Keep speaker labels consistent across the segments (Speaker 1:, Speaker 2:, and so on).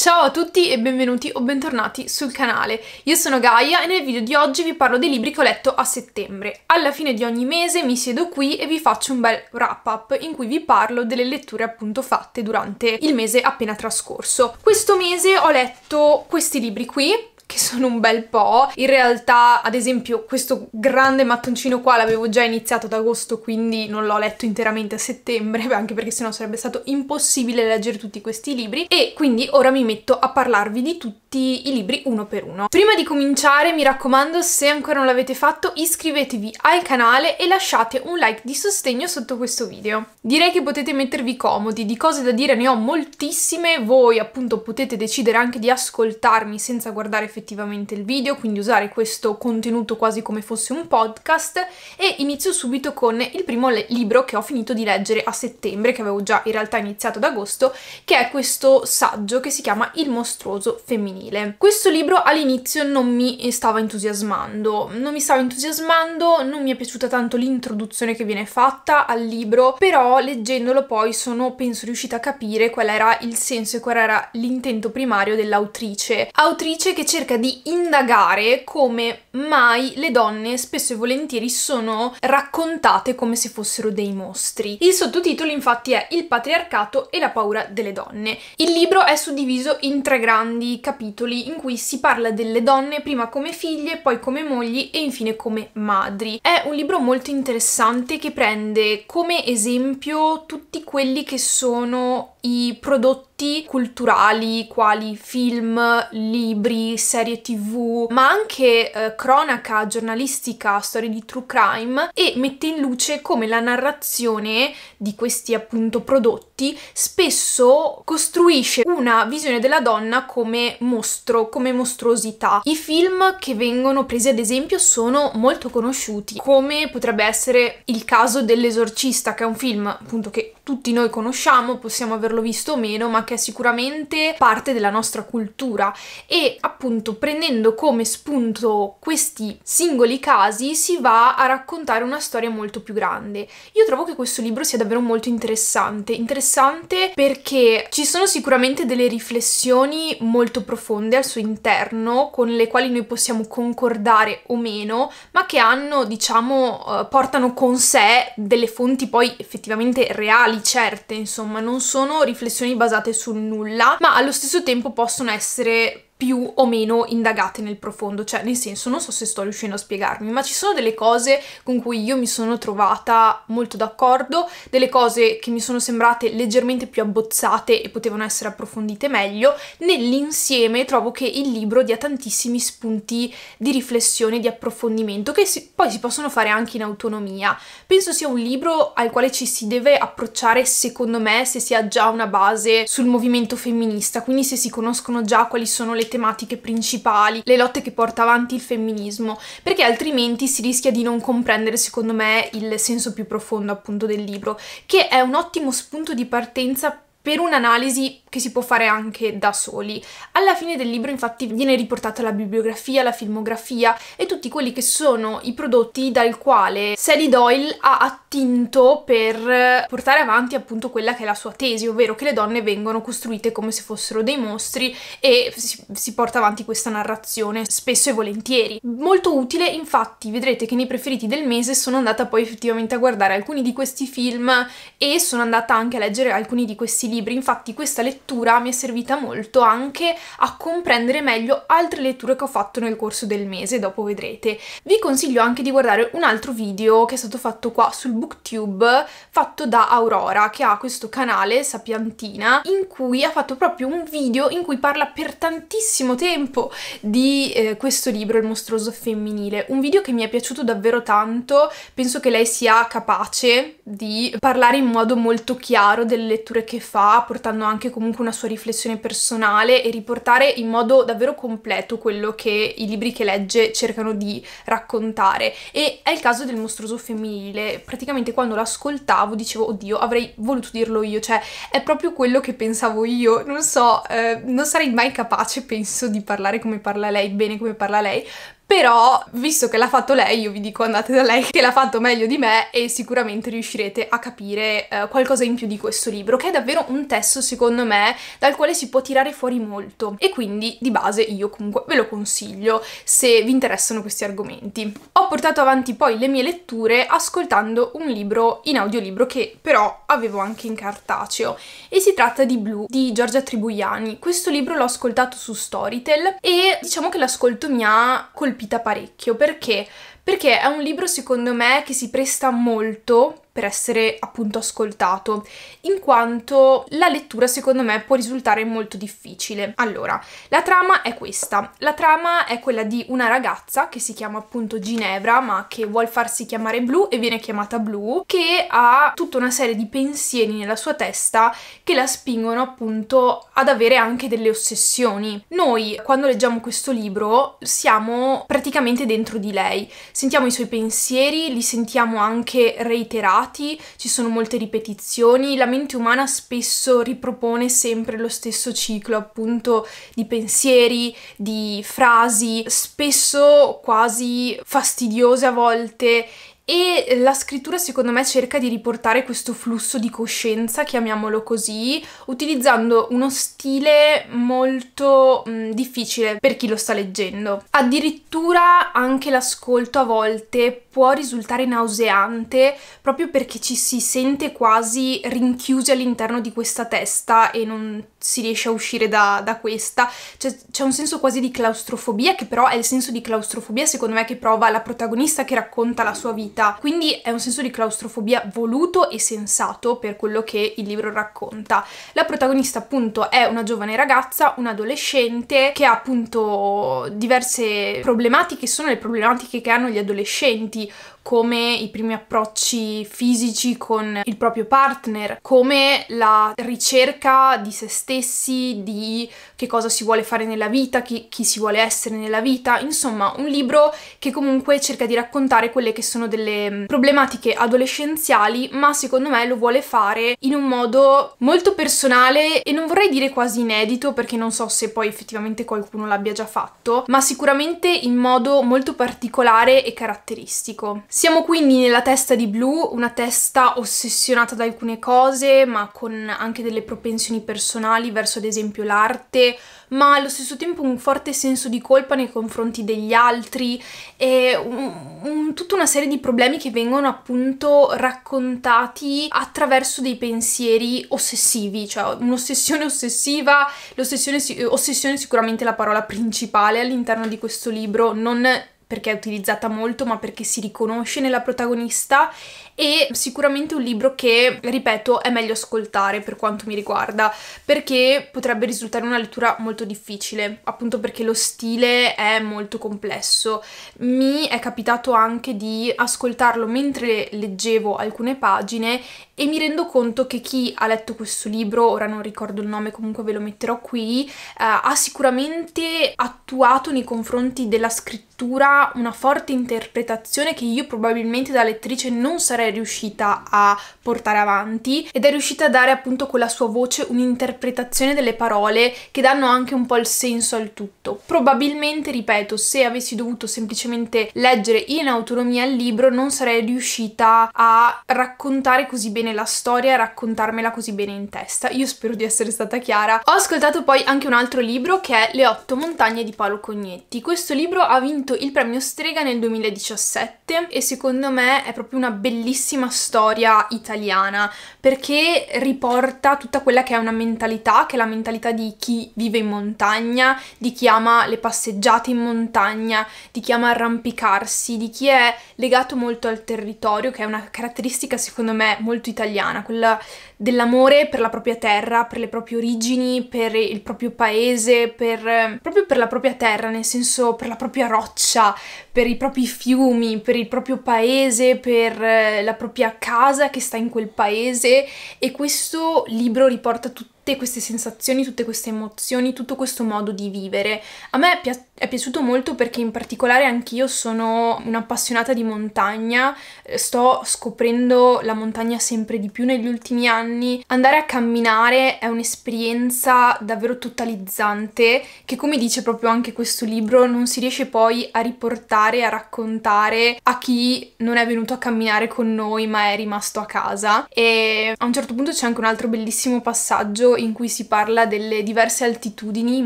Speaker 1: Ciao a tutti e benvenuti o bentornati sul canale. Io sono Gaia e nel video di oggi vi parlo dei libri che ho letto a settembre. Alla fine di ogni mese mi siedo qui e vi faccio un bel wrap up in cui vi parlo delle letture appunto fatte durante il mese appena trascorso. Questo mese ho letto questi libri qui, che sono un bel po'. In realtà, ad esempio, questo grande mattoncino qua l'avevo già iniziato ad agosto, quindi non l'ho letto interamente a settembre, anche perché sennò sarebbe stato impossibile leggere tutti questi libri. E quindi ora mi metto a parlarvi di tutto tutti i libri uno per uno. Prima di cominciare mi raccomando se ancora non l'avete fatto iscrivetevi al canale e lasciate un like di sostegno sotto questo video. Direi che potete mettervi comodi, di cose da dire ne ho moltissime, voi appunto potete decidere anche di ascoltarmi senza guardare effettivamente il video, quindi usare questo contenuto quasi come fosse un podcast e inizio subito con il primo libro che ho finito di leggere a settembre, che avevo già in realtà iniziato ad agosto, che è questo saggio che si chiama Il mostruoso femminile femminile. Questo libro all'inizio non mi stava entusiasmando, non mi stava entusiasmando, non mi è piaciuta tanto l'introduzione che viene fatta al libro, però leggendolo poi sono penso riuscita a capire qual era il senso e qual era l'intento primario dell'autrice. Autrice che cerca di indagare come mai le donne spesso e volentieri sono raccontate come se fossero dei mostri. Il sottotitolo infatti è Il patriarcato e la paura delle donne. Il libro è suddiviso in tre grandi capitoli in cui si parla delle donne prima come figlie, poi come mogli e infine come madri. È un libro molto interessante che prende come esempio tutti quelli che sono i prodotti culturali quali film, libri, serie tv, ma anche eh, cronaca giornalistica, storie di true crime e mette in luce come la narrazione di questi appunto prodotti tutti, spesso costruisce una visione della donna come mostro, come mostruosità. I film che vengono presi ad esempio sono molto conosciuti, come potrebbe essere il caso dell'esorcista, che è un film appunto che tutti noi conosciamo, possiamo averlo visto o meno, ma che è sicuramente parte della nostra cultura e appunto prendendo come spunto questi singoli casi si va a raccontare una storia molto più grande. Io trovo che questo libro sia davvero molto interessante, interessante interessante perché ci sono sicuramente delle riflessioni molto profonde al suo interno con le quali noi possiamo concordare o meno, ma che hanno, diciamo, eh, portano con sé delle fonti poi effettivamente reali, certe, insomma, non sono riflessioni basate sul nulla, ma allo stesso tempo possono essere più o meno indagate nel profondo, cioè nel senso non so se sto riuscendo a spiegarmi, ma ci sono delle cose con cui io mi sono trovata molto d'accordo, delle cose che mi sono sembrate leggermente più abbozzate e potevano essere approfondite meglio, nell'insieme trovo che il libro dia tantissimi spunti di riflessione, di approfondimento, che si, poi si possono fare anche in autonomia. Penso sia un libro al quale ci si deve approcciare, secondo me, se si ha già una base sul movimento femminista, quindi se si conoscono già quali sono le tematiche principali, le lotte che porta avanti il femminismo, perché altrimenti si rischia di non comprendere secondo me il senso più profondo appunto del libro, che è un ottimo spunto di partenza per un'analisi che si può fare anche da soli. Alla fine del libro infatti viene riportata la bibliografia, la filmografia e tutti quelli che sono i prodotti dal quale Sally Doyle ha attinto per portare avanti appunto quella che è la sua tesi, ovvero che le donne vengono costruite come se fossero dei mostri e si, si porta avanti questa narrazione spesso e volentieri. Molto utile infatti vedrete che nei preferiti del mese sono andata poi effettivamente a guardare alcuni di questi film e sono andata anche a leggere alcuni di questi libri libri, infatti questa lettura mi è servita molto anche a comprendere meglio altre letture che ho fatto nel corso del mese, dopo vedrete. Vi consiglio anche di guardare un altro video che è stato fatto qua sul booktube, fatto da Aurora, che ha questo canale, Sapiantina, in cui ha fatto proprio un video in cui parla per tantissimo tempo di eh, questo libro, Il mostruoso femminile, un video che mi è piaciuto davvero tanto, penso che lei sia capace di parlare in modo molto chiaro delle letture che fa portando anche comunque una sua riflessione personale e riportare in modo davvero completo quello che i libri che legge cercano di raccontare. E è il caso del mostruoso femminile. Praticamente quando l'ascoltavo dicevo, oddio, avrei voluto dirlo io, cioè è proprio quello che pensavo io. Non so, eh, non sarei mai capace, penso, di parlare come parla lei, bene come parla lei, però visto che l'ha fatto lei io vi dico andate da lei che l'ha fatto meglio di me e sicuramente riuscirete a capire eh, qualcosa in più di questo libro che è davvero un testo secondo me dal quale si può tirare fuori molto e quindi di base io comunque ve lo consiglio se vi interessano questi argomenti. Ho portato avanti poi le mie letture ascoltando un libro in audiolibro che però avevo anche in cartaceo e si tratta di Blue di Giorgia Tribuiani. Questo libro l'ho ascoltato su Storytel e diciamo che l'ascolto mi ha colpito colpita parecchio perché? Perché è un libro secondo me che si presta molto per essere appunto ascoltato, in quanto la lettura secondo me può risultare molto difficile. Allora, la trama è questa. La trama è quella di una ragazza che si chiama appunto Ginevra, ma che vuol farsi chiamare Blue e viene chiamata Blue, che ha tutta una serie di pensieri nella sua testa che la spingono appunto ad avere anche delle ossessioni. Noi, quando leggiamo questo libro, siamo praticamente dentro di lei, sentiamo i suoi pensieri, li sentiamo anche reiterati elaborati, ci sono molte ripetizioni, la mente umana spesso ripropone sempre lo stesso ciclo appunto di pensieri, di frasi, spesso quasi fastidiose a volte e la scrittura secondo me cerca di riportare questo flusso di coscienza, chiamiamolo così, utilizzando uno stile molto mh, mm, difficile per chi lo sta leggendo. Addirittura anche l'ascolto a volte può risultare nauseante proprio perché ci si sente quasi rinchiusi all'interno di questa testa e non si riesce a uscire da, da questa. C'è, c'è un senso quasi di claustrofobia, che però è il senso di claustrofobia secondo me che prova la protagonista che racconta la sua vita. Quindi è un senso di claustrofobia voluto e sensato per quello che il libro racconta. La protagonista appunto è una giovane ragazza, un'adolescente che ha appunto diverse problematiche, sono le problematiche che hanno gli adolescenti, come i primi approcci fisici con il proprio partner, come la ricerca di se stessi, di che cosa si vuole fare nella vita, chi, chi si vuole essere nella vita, insomma un libro che comunque cerca di raccontare quelle che sono delle mm, problematiche adolescenziali, ma secondo me lo vuole fare in un modo molto personale e non vorrei dire quasi inedito perché non so se poi effettivamente qualcuno l'abbia già fatto, ma sicuramente in modo molto particolare e caratteristico. Siamo quindi nella testa di Blue, una testa ossessionata da alcune cose, ma con anche delle propensioni personali verso ad esempio l'arte, ma allo stesso tempo un forte senso di colpa nei confronti degli altri e un, un, tutta una serie di problemi che vengono appunto raccontati attraverso dei pensieri ossessivi, cioè un'ossessione ossessiva, l'ossessione ossessione è sicuramente la parola principale all'interno di questo libro, non perché è utilizzata molto, ma perché si riconosce nella protagonista e sicuramente un libro che, ripeto, è meglio ascoltare per quanto mi riguarda, perché potrebbe risultare una lettura molto difficile, appunto perché lo stile è molto complesso. Mi è capitato anche di ascoltarlo mentre leggevo alcune pagine e mi rendo conto che chi ha letto questo libro, ora non ricordo il nome, comunque ve lo metterò qui, eh, ha sicuramente attuato nei confronti della scrittura scrittura, una forte interpretazione che io probabilmente da lettrice non sarei riuscita a portare avanti ed è riuscita a dare appunto con la sua voce un'interpretazione delle parole che danno anche un po' il senso al tutto. Probabilmente, ripeto, se avessi dovuto semplicemente leggere in autonomia il libro non sarei riuscita a raccontare così bene la storia e raccontarmela così bene in testa. Io spero di essere stata chiara. Ho ascoltato poi anche un altro libro che è Le otto montagne di Paolo Cognetti. Questo libro ha vinto vinto il premio Strega nel 2017 e secondo me è proprio una bellissima storia italiana perché riporta tutta quella che è una mentalità, che è la mentalità di chi vive in montagna, di chi ama le passeggiate in montagna, di chi ama arrampicarsi, di chi è legato molto al territorio, che è una caratteristica secondo me molto italiana, quella dell'amore per la propria terra, per le proprie origini, per il proprio paese, per, ehm, proprio per la propria terra, nel senso per la propria roccia, per i propri fiumi, per il proprio paese, per eh, la propria casa che sta in quel paese e questo libro riporta tutto tutte queste sensazioni, tutte queste emozioni, tutto questo modo di vivere. A me è, pi- è piaciuto molto perché in particolare anch'io sono un'appassionata di montagna, eh, sto scoprendo la montagna sempre di più negli ultimi anni. Andare a camminare è un'esperienza davvero totalizzante che come dice proprio anche questo libro non si riesce poi a riportare, a raccontare a chi non è venuto a camminare con noi ma è rimasto a casa. E a un certo punto c'è anche un altro bellissimo passaggio in cui si parla delle diverse altitudini in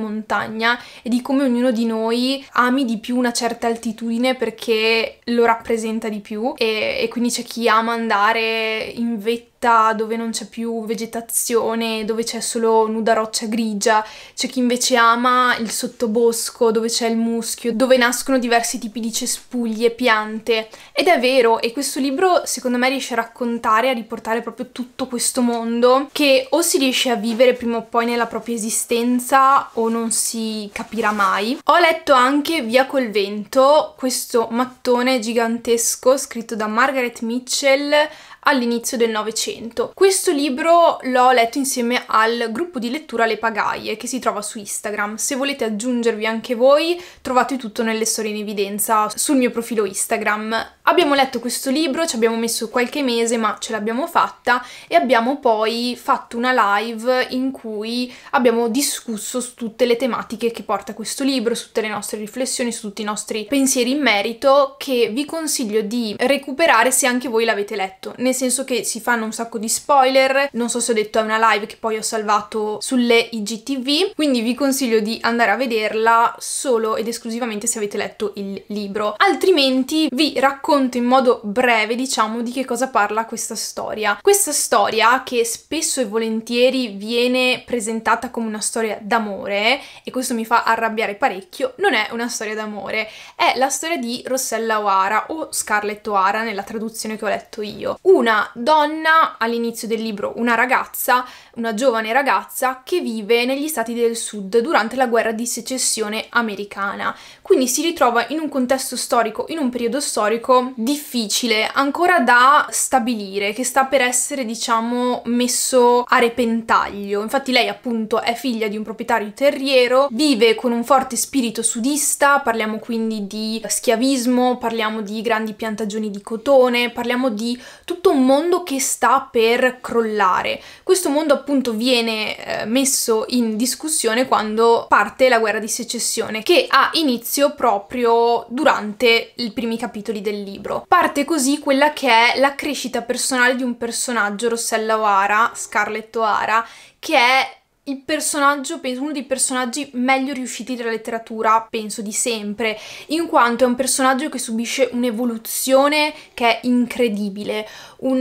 Speaker 1: montagna e di come ognuno di noi ami di più una certa altitudine perché lo rappresenta di più e, e quindi c'è chi ama andare in vetta piatta, dove non c'è più vegetazione, dove c'è solo nuda roccia grigia, c'è chi invece ama il sottobosco, dove c'è il muschio, dove nascono diversi tipi di cespugli e piante. Ed è vero, e questo libro secondo me riesce a raccontare, a riportare proprio tutto questo mondo che o si riesce a vivere prima o poi nella propria esistenza o non si capirà mai. Ho letto anche Via col vento, questo mattone gigantesco scritto da Margaret Mitchell all'inizio del Novecento. Questo libro l'ho letto insieme al gruppo di lettura Le Pagaie che si trova su Instagram. Se volete aggiungervi anche voi trovate tutto nelle storie in evidenza sul mio profilo Instagram. Abbiamo letto questo libro, ci abbiamo messo qualche mese ma ce l'abbiamo fatta e abbiamo poi fatto una live in cui abbiamo discusso su tutte le tematiche che porta questo libro, su tutte le nostre riflessioni, su tutti i nostri pensieri in merito che vi consiglio di recuperare se anche voi l'avete letto. Nel nel senso che si fanno un sacco di spoiler, non so se ho detto è una live che poi ho salvato sulle IGTV, quindi vi consiglio di andare a vederla solo ed esclusivamente se avete letto il libro. Altrimenti vi racconto in modo breve, diciamo, di che cosa parla questa storia. Questa storia, che spesso e volentieri viene presentata come una storia d'amore, e questo mi fa arrabbiare parecchio, non è una storia d'amore, è la storia di Rossella O'Hara o Scarlett O'Hara nella traduzione che ho letto io. Una una donna all'inizio del libro, una ragazza, una giovane ragazza che vive negli stati del sud durante la guerra di secessione americana. Quindi si ritrova in un contesto storico, in un periodo storico difficile, ancora da stabilire, che sta per essere, diciamo, messo a repentaglio. Infatti lei appunto è figlia di un proprietario terriero, vive con un forte spirito sudista, parliamo quindi di schiavismo, parliamo di grandi piantagioni di cotone, parliamo di tutto un mondo che sta per crollare. Questo mondo appunto viene eh, messo in discussione quando parte la guerra di secessione, che ha inizio proprio durante i primi capitoli del libro. Parte così quella che è la crescita personale di un personaggio, Rossella O'Hara, Scarlett O'Hara, che è il personaggio, penso, uno dei personaggi meglio riusciti della letteratura, penso di sempre, in quanto è un personaggio che subisce un'evoluzione che è incredibile, un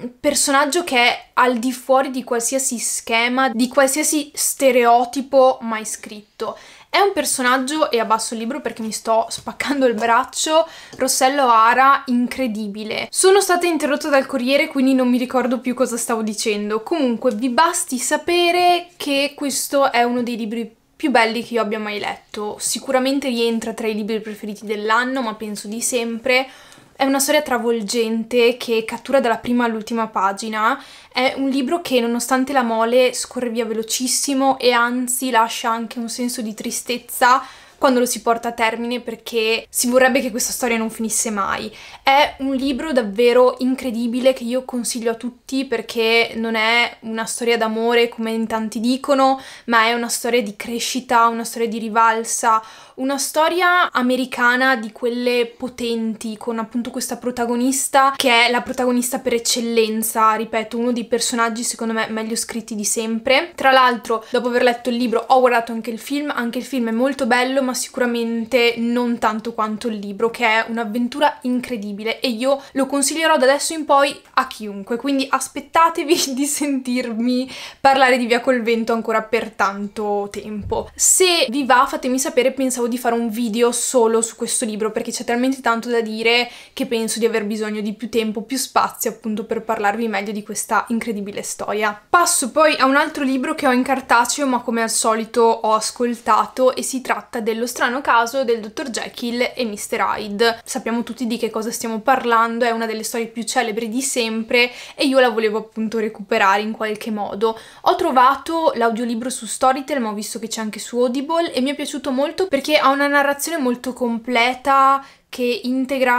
Speaker 1: um, personaggio che è al di fuori di qualsiasi schema, di qualsiasi stereotipo mai scritto. È un personaggio, e abbasso il libro perché mi sto spaccando il braccio, Rossello Ara, incredibile. Sono stata interrotta dal Corriere, quindi non mi ricordo più cosa stavo dicendo. Comunque, vi basti sapere che questo è uno dei libri più belli che io abbia mai letto. Sicuramente rientra tra i libri preferiti dell'anno, ma penso di sempre. È una storia travolgente che cattura dalla prima all'ultima pagina. È un libro che, nonostante la mole, scorre via velocissimo e anzi lascia anche un senso di tristezza quando lo si porta a termine perché si vorrebbe che questa storia non finisse mai. È un libro davvero incredibile che io consiglio a tutti perché non è una storia d'amore come in tanti dicono, ma è una storia di crescita, una storia di rivalsa, una storia americana di quelle potenti, con appunto questa protagonista che è la protagonista per eccellenza, ripeto, uno dei personaggi secondo me meglio scritti di sempre. Tra l'altro, dopo aver letto il libro, ho guardato anche il film, anche il film è molto bello, ma sicuramente non tanto quanto il libro, che è un'avventura incredibile e io lo consiglierò da adesso in poi a chiunque, quindi aspettatevi di sentirmi parlare di Via col vento ancora per tanto tempo. Se vi va, fatemi sapere, pensavo pensavo di fare un video solo su questo libro perché c'è talmente tanto da dire che penso di aver bisogno di più tempo, più spazio appunto per parlarvi meglio di questa incredibile storia. Passo poi a un altro libro che ho in cartaceo ma come al solito ho ascoltato e si tratta dello strano caso del dottor Jekyll e Mr. Hyde. Sappiamo tutti di che cosa stiamo parlando, è una delle storie più celebri di sempre e io la volevo appunto recuperare in qualche modo. Ho trovato l'audiolibro su Storytel ma ho visto che c'è anche su Audible e mi è piaciuto molto perché perché ha una narrazione molto completa che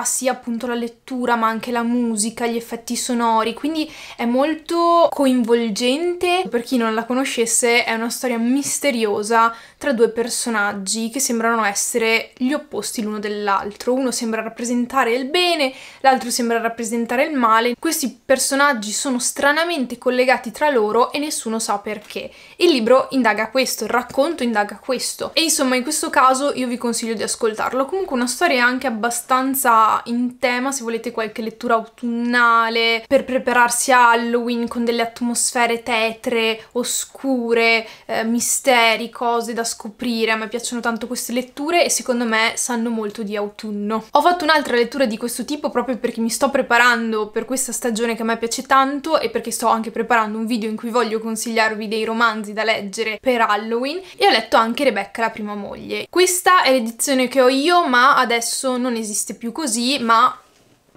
Speaker 1: sia appunto la lettura ma anche la musica, gli effetti sonori, quindi è molto coinvolgente. Per chi non la conoscesse è una storia misteriosa tra due personaggi che sembrano essere gli opposti l'uno dell'altro. Uno sembra rappresentare il bene, l'altro sembra rappresentare il male. Questi personaggi sono stranamente collegati tra loro e nessuno sa perché. Il libro indaga questo, il racconto indaga questo. E insomma in questo caso io vi consiglio di ascoltarlo. Comunque una storia anche abbastanza abbastanza in tema se volete qualche lettura autunnale per prepararsi a Halloween con delle atmosfere tetre, oscure, eh, misteri, cose da scoprire. A me piacciono tanto queste letture e secondo me sanno molto di autunno. Ho fatto un'altra lettura di questo tipo proprio perché mi sto preparando per questa stagione che a me piace tanto e perché sto anche preparando un video in cui voglio consigliarvi dei romanzi da leggere per Halloween e ho letto anche Rebecca la prima moglie. Questa è l'edizione che ho io ma adesso non non esiste più così, ma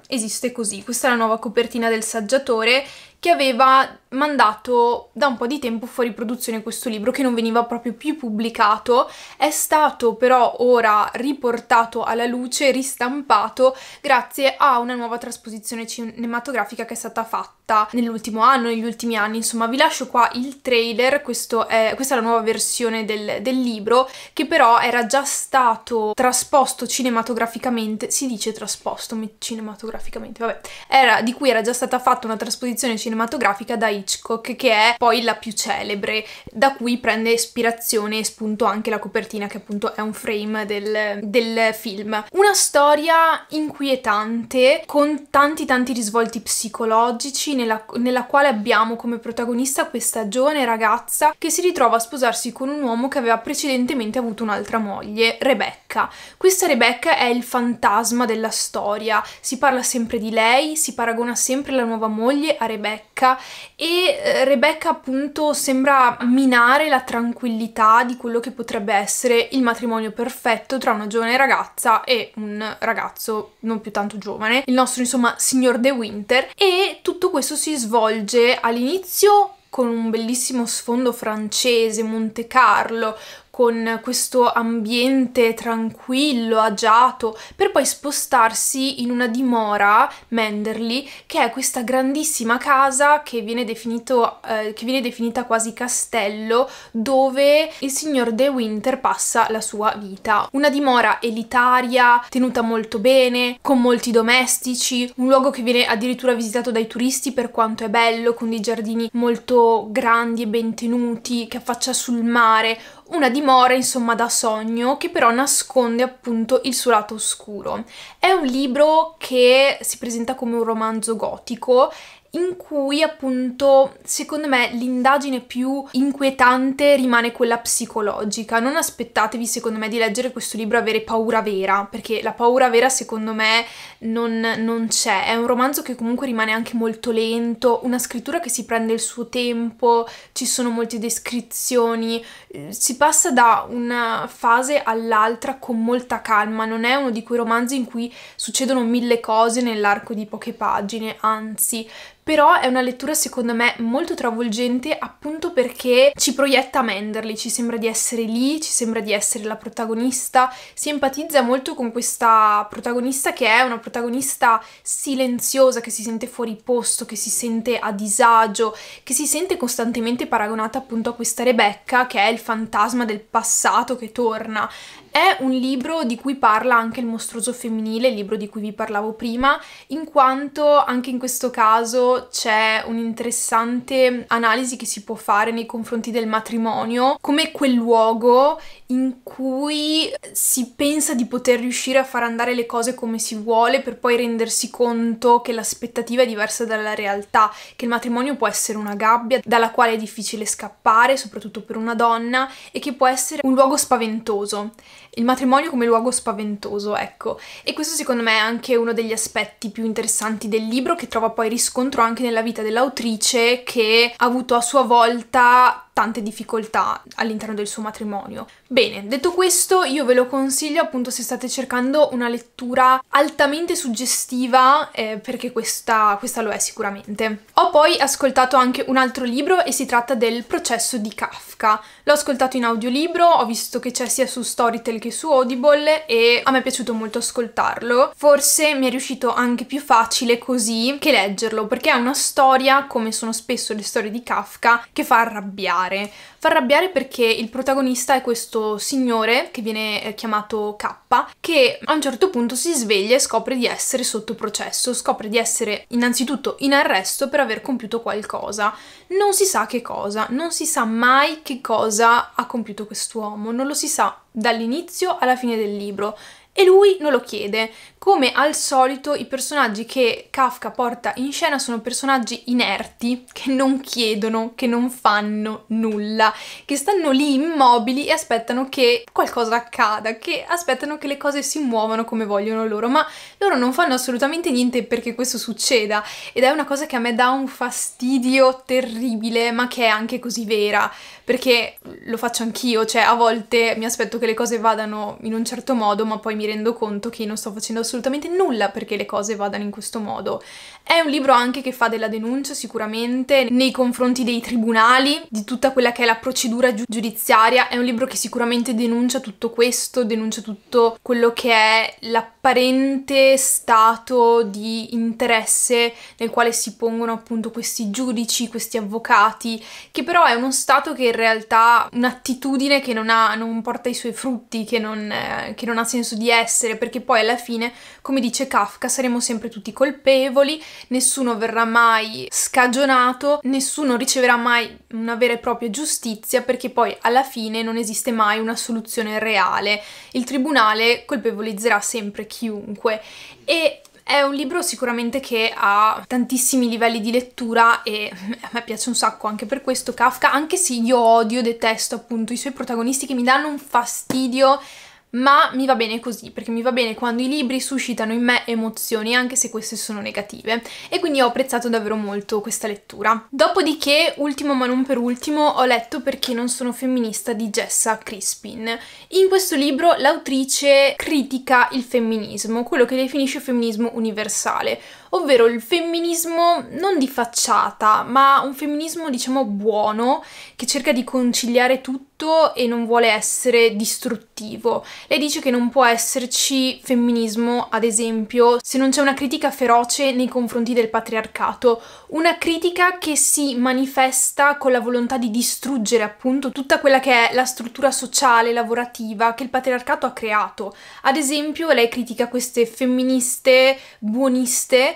Speaker 1: esiste così. Questa è la nuova copertina del saggiatore che aveva mandato da un po' di tempo fuori produzione questo libro che non veniva proprio più pubblicato, è stato però ora riportato alla luce, ristampato grazie a una nuova trasposizione cinematografica che è stata fatta nell'ultimo anno, negli ultimi anni, insomma vi lascio qua il trailer, è, questa è la nuova versione del, del libro che però era già stato trasposto cinematograficamente, si dice trasposto cinematograficamente, vabbè, era, di cui era già stata fatta una trasposizione cinematografica cinematografica da Hitchcock, che è poi la più celebre, da cui prende ispirazione e spunto anche la copertina, che appunto è un frame del, del film. Una storia inquietante, con tanti tanti risvolti psicologici, nella, nella quale abbiamo come protagonista questa giovane ragazza che si ritrova a sposarsi con un uomo che aveva precedentemente avuto un'altra moglie, Rebecca. Questa Rebecca è il fantasma della storia, si parla sempre di lei, si paragona sempre la nuova moglie a Rebecca Rebecca e eh, Rebecca appunto sembra minare la tranquillità di quello che potrebbe essere il matrimonio perfetto tra una giovane ragazza e un ragazzo non più tanto giovane, il nostro insomma signor De Winter e tutto questo si svolge all'inizio con un bellissimo sfondo francese, Monte Carlo, con questo ambiente tranquillo, agiato, per poi spostarsi in una dimora, Menderly, che è questa grandissima casa che viene, definito, eh, che viene definita quasi castello, dove il signor De Winter passa la sua vita. Una dimora elitaria, tenuta molto bene, con molti domestici, un luogo che viene addirittura visitato dai turisti per quanto è bello, con dei giardini molto grandi e ben tenuti, che affaccia sul mare, una dimora insomma da sogno che però nasconde appunto il suo lato oscuro. È un libro che si presenta come un romanzo gotico in cui appunto secondo me l'indagine più inquietante rimane quella psicologica. Non aspettatevi secondo me di leggere questo libro avere paura vera, perché la paura vera secondo me non, non c'è. È un romanzo che comunque rimane anche molto lento, una scrittura che si prende il suo tempo, ci sono molte descrizioni, eh, si passa da una fase all'altra con molta calma, non è uno di quei romanzi in cui succedono mille cose nell'arco di poche pagine, anzi però è una lettura secondo me molto travolgente appunto perché ci proietta Manderly, ci sembra di essere lì, ci sembra di essere la protagonista, si empatizza molto con questa protagonista che è una protagonista silenziosa, che si sente fuori posto, che si sente a disagio, che si sente costantemente paragonata appunto a questa Rebecca che è il fantasma del passato che torna, è un libro di cui parla anche il mostruoso femminile, il libro di cui vi parlavo prima, in quanto anche in questo caso c'è un'interessante analisi che si può fare nei confronti del matrimonio, come quel luogo in cui si pensa di poter riuscire a far andare le cose come si vuole per poi rendersi conto che l'aspettativa è diversa dalla realtà, che il matrimonio può essere una gabbia dalla quale è difficile scappare, soprattutto per una donna, e che può essere un luogo spaventoso il matrimonio come luogo spaventoso, ecco. E questo secondo me è anche uno degli aspetti più interessanti del libro che trova poi riscontro anche nella vita dell'autrice che ha avuto a sua volta tante difficoltà all'interno del suo matrimonio. Bene, detto questo io ve lo consiglio appunto se state cercando una lettura altamente suggestiva eh, perché questa, questa lo è sicuramente. Ho poi ascoltato anche un altro libro e si tratta del processo di Kafka. L'ho ascoltato in audiolibro, ho visto che c'è sia su Storytel che su Audible e a me è piaciuto molto ascoltarlo. Forse mi è riuscito anche più facile così che leggerlo perché è una storia, come sono spesso le storie di Kafka, che fa arrabbiare arrabbiare. Fa arrabbiare perché il protagonista è questo signore che viene eh, chiamato K, che a un certo punto si sveglia e scopre di essere sotto processo, scopre di essere innanzitutto in arresto per aver compiuto qualcosa. Non si sa che cosa, non si sa mai che cosa ha compiuto quest'uomo, non lo si sa dall'inizio alla fine del libro e lui non lo chiede, come al solito i personaggi che Kafka porta in scena sono personaggi inerti, che non chiedono, che non fanno nulla, che stanno lì immobili e aspettano che qualcosa accada, che aspettano che le cose si muovano come vogliono loro, ma loro non fanno assolutamente niente perché questo succeda ed è una cosa che a me dà un fastidio terribile, ma che è anche così vera, perché lo faccio anch'io, cioè a volte mi aspetto che le cose vadano in un certo modo, ma poi mi rendo conto che non sto facendo assolutamente assolutamente nulla perché le cose vadano in questo modo. È un libro anche che fa della denuncia sicuramente nei confronti dei tribunali, di tutta quella che è la procedura giudiziaria, è un libro che sicuramente denuncia tutto questo, denuncia tutto quello che è l'apparente stato di interesse nel quale si pongono appunto questi giudici, questi avvocati, che però è uno stato che in realtà un'attitudine che non, ha, non porta i suoi frutti, che non, eh, che non ha senso di essere, perché poi alla fine come dice Kafka, saremo sempre tutti colpevoli, nessuno verrà mai scagionato, nessuno riceverà mai una vera e propria giustizia perché poi alla fine non esiste mai una soluzione reale. Il tribunale colpevolizzerà sempre chiunque e è un libro sicuramente che ha tantissimi livelli di lettura e a me piace un sacco anche per questo Kafka, anche se io odio, detesto appunto i suoi protagonisti che mi danno un fastidio ma mi va bene così, perché mi va bene quando i libri suscitano in me emozioni, anche se queste sono negative, e quindi ho apprezzato davvero molto questa lettura. Dopodiché, ultimo ma non per ultimo, ho letto Perché non sono femminista di Jessa Crispin. In questo libro l'autrice critica il femminismo, quello che definisce femminismo universale, ovvero il femminismo non di facciata, ma un femminismo diciamo buono che cerca di conciliare tutto e non vuole essere distruttivo. Lei dice che non può esserci femminismo, ad esempio, se non c'è una critica feroce nei confronti del patriarcato, una critica che si manifesta con la volontà di distruggere appunto tutta quella che è la struttura sociale, lavorativa che il patriarcato ha creato. Ad esempio, lei critica queste femministe buoniste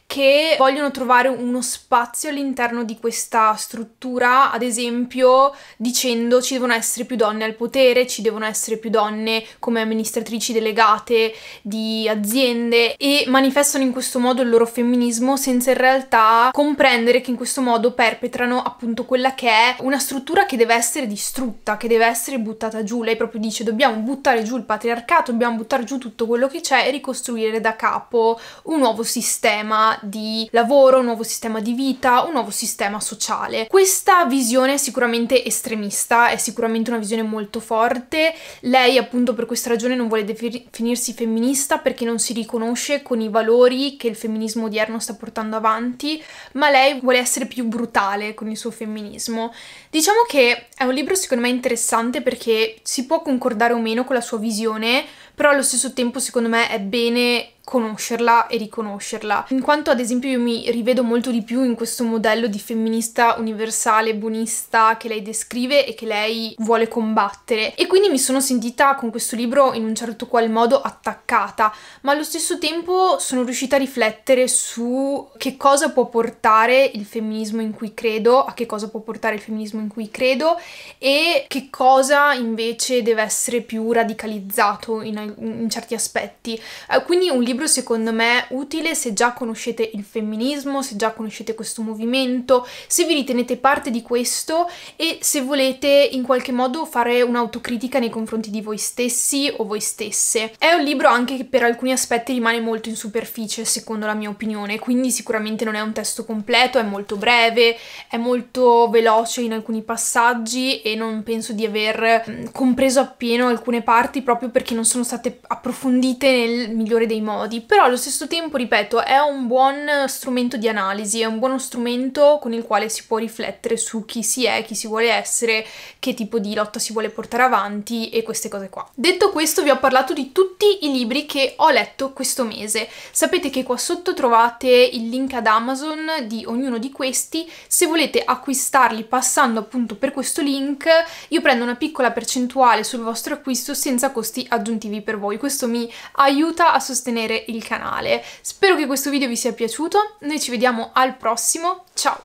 Speaker 1: che vogliono trovare uno spazio all'interno di questa struttura, ad esempio dicendo ci devono essere più donne al potere, ci devono essere più donne come amministratrici delegate di aziende e manifestano in questo modo il loro femminismo senza in realtà comprendere che in questo modo perpetrano appunto quella che è una struttura che deve essere distrutta, che deve essere buttata giù. Lei proprio dice dobbiamo buttare giù il patriarcato, dobbiamo buttare giù tutto quello che c'è e ricostruire da capo un nuovo sistema di lavoro, un nuovo sistema di vita, un nuovo sistema sociale. Questa visione è sicuramente estremista, è sicuramente una visione molto forte. Lei appunto per questa ragione non vuole definirsi femminista perché non si riconosce con i valori che il femminismo odierno sta portando avanti, ma lei vuole essere più brutale con il suo femminismo. Diciamo che è un libro secondo me interessante perché si può concordare o meno con la sua visione, però allo stesso tempo secondo me è bene conoscerla e riconoscerla. In quanto ad esempio io mi rivedo molto di più in questo modello di femminista universale, buonista che lei descrive e che lei vuole combattere e quindi mi sono sentita con questo libro in un certo qual modo attaccata, ma allo stesso tempo sono riuscita a riflettere su che cosa può portare il femminismo in cui credo, a che cosa può portare il femminismo in cui credo e che cosa invece deve essere più radicalizzato in, in certi aspetti. Eh, quindi un libro libro secondo me utile se già conoscete il femminismo, se già conoscete questo movimento, se vi ritenete parte di questo e se volete in qualche modo fare un'autocritica nei confronti di voi stessi o voi stesse. È un libro anche che per alcuni aspetti rimane molto in superficie secondo la mia opinione, quindi sicuramente non è un testo completo, è molto breve, è molto veloce in alcuni passaggi e non penso di aver compreso appieno alcune parti proprio perché non sono state approfondite nel migliore dei modi modi, però allo stesso tempo, ripeto, è un buon strumento di analisi, è un buono strumento con il quale si può riflettere su chi si è, chi si vuole essere, che tipo di lotta si vuole portare avanti e queste cose qua. Detto questo, vi ho parlato di tutti i libri che ho letto questo mese. Sapete che qua sotto trovate il link ad Amazon di ognuno di questi, se volete acquistarli passando appunto per questo link, io prendo una piccola percentuale sul vostro acquisto senza costi aggiuntivi per voi. Questo mi aiuta a sostenere il canale. Spero che questo video vi sia piaciuto, noi ci vediamo al prossimo, ciao!